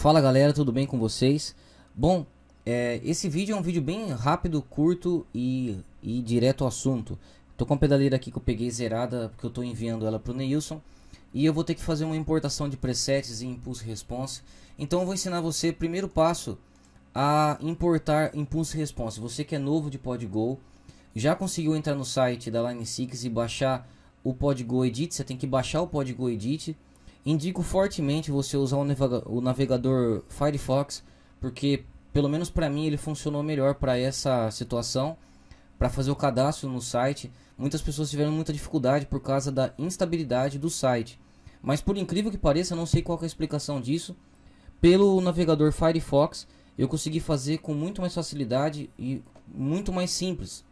Fala galera, tudo bem com vocês? Bom, é, esse vídeo é um vídeo bem rápido, curto e, e direto ao assunto. Tô com a pedaleira aqui que eu peguei zerada, porque eu tô enviando ela pro Neilson. E eu vou ter que fazer uma importação de presets e impulse response. Então eu vou ensinar você, primeiro passo, a importar impulse response. Você que é novo de PodGo, já conseguiu entrar no site da Line 6 e baixar o PodGo Edit, você tem que baixar o PodGo Edit Indico fortemente você usar o navegador Firefox, porque pelo menos para mim ele funcionou melhor para essa situação, para fazer o cadastro no site. Muitas pessoas tiveram muita dificuldade por causa da instabilidade do site. Mas por incrível que pareça, não sei qual é a explicação disso, pelo navegador Firefox eu consegui fazer com muito mais facilidade e muito mais simples.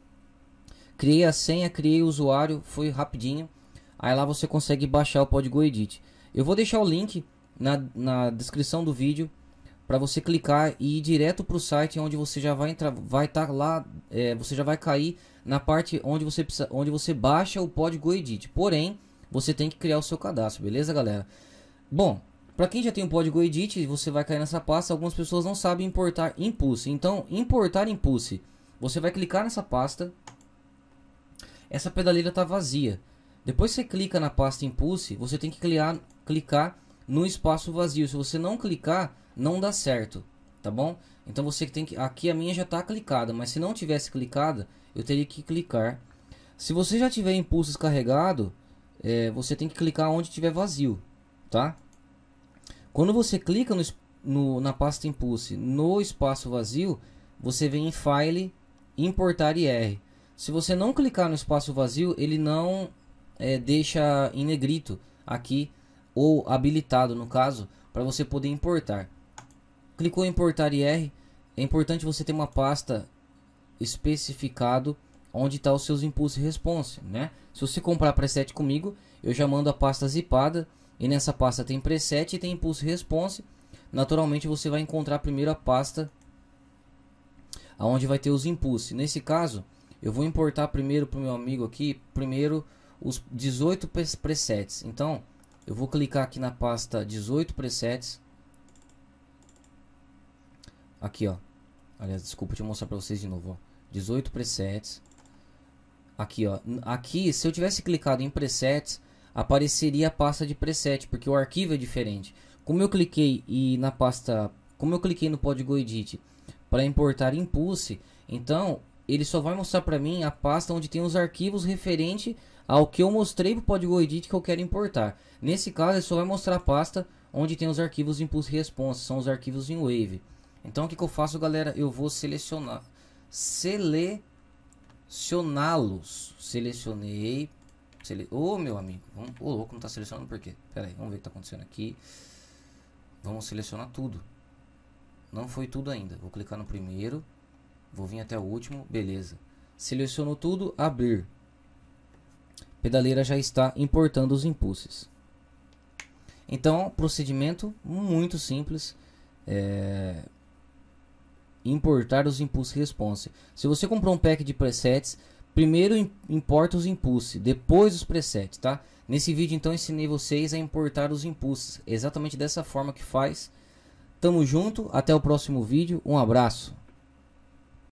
Criei a senha, criei o usuário, foi rapidinho. Aí lá você consegue baixar o Podgo Edit. Eu vou deixar o link na, na descrição do vídeo para você clicar e ir direto para o site onde você já vai entrar, vai estar tá lá, é, você já vai cair na parte onde você precisa, onde você baixa o código Edit. Porém, você tem que criar o seu cadastro, beleza, galera? Bom, para quem já tem o código Edit, você vai cair nessa pasta. Algumas pessoas não sabem importar Impulse. Então, importar Impulse, você vai clicar nessa pasta. Essa pedaleira está vazia. Depois você clica na pasta Impulse, você tem que criar clicar no espaço vazio. Se você não clicar, não dá certo, tá bom? Então você tem que aqui a minha já está clicada, mas se não tivesse clicada, eu teria que clicar. Se você já tiver impulsos carregado, é, você tem que clicar onde tiver vazio, tá? Quando você clica no, no, na pasta impulso no espaço vazio, você vem em File, Importar IR. Se você não clicar no espaço vazio, ele não é, deixa em negrito aqui ou habilitado no caso, para você poder importar. Clicou em importar IR, é importante você ter uma pasta especificado onde está os seus impulsos response, né? Se você comprar preset comigo, eu já mando a pasta zipada e nessa pasta tem preset e tem impulso response. Naturalmente você vai encontrar primeiro a pasta aonde vai ter os impulsos. Nesse caso, eu vou importar primeiro para o meu amigo aqui, primeiro os 18 presets. Então, eu vou clicar aqui na pasta 18 presets. Aqui, ó. Aliás, desculpa, deixa eu mostrar para vocês de novo, ó. 18 presets. Aqui, ó. Aqui, se eu tivesse clicado em presets, apareceria a pasta de preset, porque o arquivo é diferente. Como eu cliquei e na pasta, como eu cliquei no Podgo Edit para importar Impulse, então ele só vai mostrar para mim a pasta onde tem os arquivos referente ao que eu mostrei para o código edit que eu quero importar. Nesse caso, ele só vai mostrar a pasta onde tem os arquivos impulse response, são os arquivos em Wave. Então o que, que eu faço, galera? Eu vou selecionar, selecioná-los. Selecionei. Sele... Ô oh, meu amigo, vamos... ô oh, louco, não tá selecionando por quê? Pera aí, vamos ver o que tá acontecendo aqui. Vamos selecionar tudo. Não foi tudo ainda. Vou clicar no primeiro. Vou vir até o último, beleza. Seleciono tudo, abrir. Pedaleira já está importando os impulsos. Então, procedimento muito simples. É... Importar os impulsos response. Se você comprou um pack de presets, primeiro importa os impulsos, depois os presets, tá? Nesse vídeo, então, ensinei vocês a importar os impulsos, Exatamente dessa forma que faz. Tamo junto, até o próximo vídeo. Um abraço.